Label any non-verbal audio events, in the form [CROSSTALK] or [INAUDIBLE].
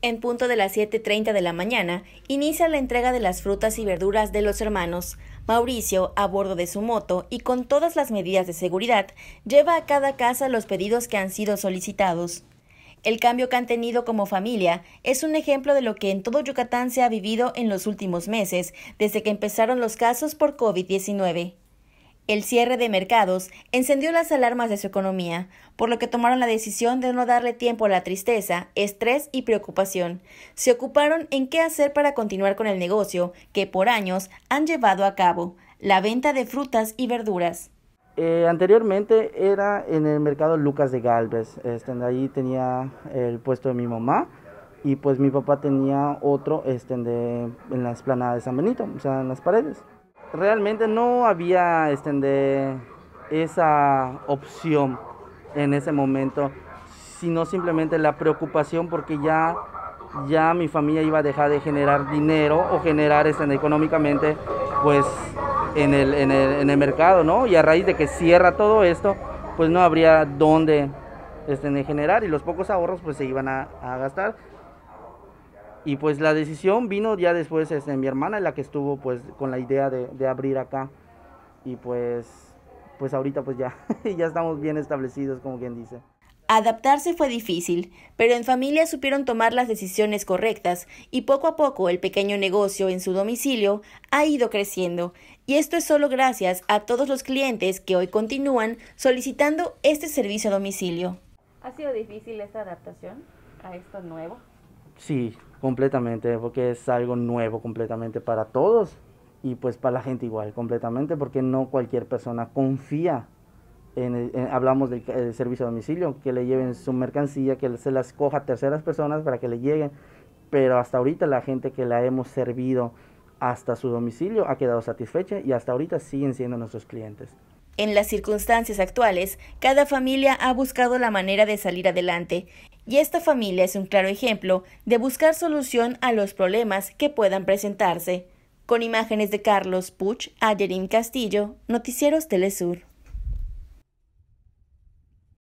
En punto de las 7.30 de la mañana, inicia la entrega de las frutas y verduras de los hermanos. Mauricio, a bordo de su moto y con todas las medidas de seguridad, lleva a cada casa los pedidos que han sido solicitados. El cambio que han tenido como familia es un ejemplo de lo que en todo Yucatán se ha vivido en los últimos meses, desde que empezaron los casos por COVID-19. El cierre de mercados encendió las alarmas de su economía, por lo que tomaron la decisión de no darle tiempo a la tristeza, estrés y preocupación. Se ocuparon en qué hacer para continuar con el negocio que por años han llevado a cabo, la venta de frutas y verduras. Eh, anteriormente era en el mercado Lucas de Galvez, este, ahí tenía el puesto de mi mamá y pues mi papá tenía otro este, en la esplanada de San Benito, o sea, en las paredes realmente no había este, esa opción en ese momento, sino simplemente la preocupación porque ya, ya mi familia iba a dejar de generar dinero o generar este, económicamente pues en el, mercado, ¿no? Y a raíz de que cierra todo esto, pues no habría dónde este, generar y los pocos ahorros pues se iban a gastar y pues la decisión vino ya después, de este, mi hermana la que estuvo pues con la idea de, de abrir acá. Y pues, pues ahorita pues ya, [LAUGHS] ya estamos bien establecidos como quien dice. Adaptarse fue difícil, pero en familia supieron tomar las decisiones correctas y poco a poco el pequeño negocio en su domicilio ha ido creciendo. Y esto es solo gracias a todos los clientes que hoy continúan solicitando este servicio a domicilio. ¿Ha sido difícil esta adaptación a esto nuevo? Sí, Completamente, porque es algo nuevo completamente para todos y pues para la gente igual, completamente, porque no cualquier persona confía en, hablamos del, servicio a domicilio, que le lleven su mercancía, que se las coja a terceras personas para que le lleguen, pero hasta ahorita la gente que la hemos servido hasta su domicilio ha quedado satisfecha y hasta ahorita siguen siendo nuestros clientes. En las circunstancias actuales, cada familia ha buscado la manera de salir adelante y esta familia es un claro ejemplo de buscar solución a los problemas que puedan presentarse. Con imágenes de Carlos Puch, Ayerín Castillo, Noticieros Telesur.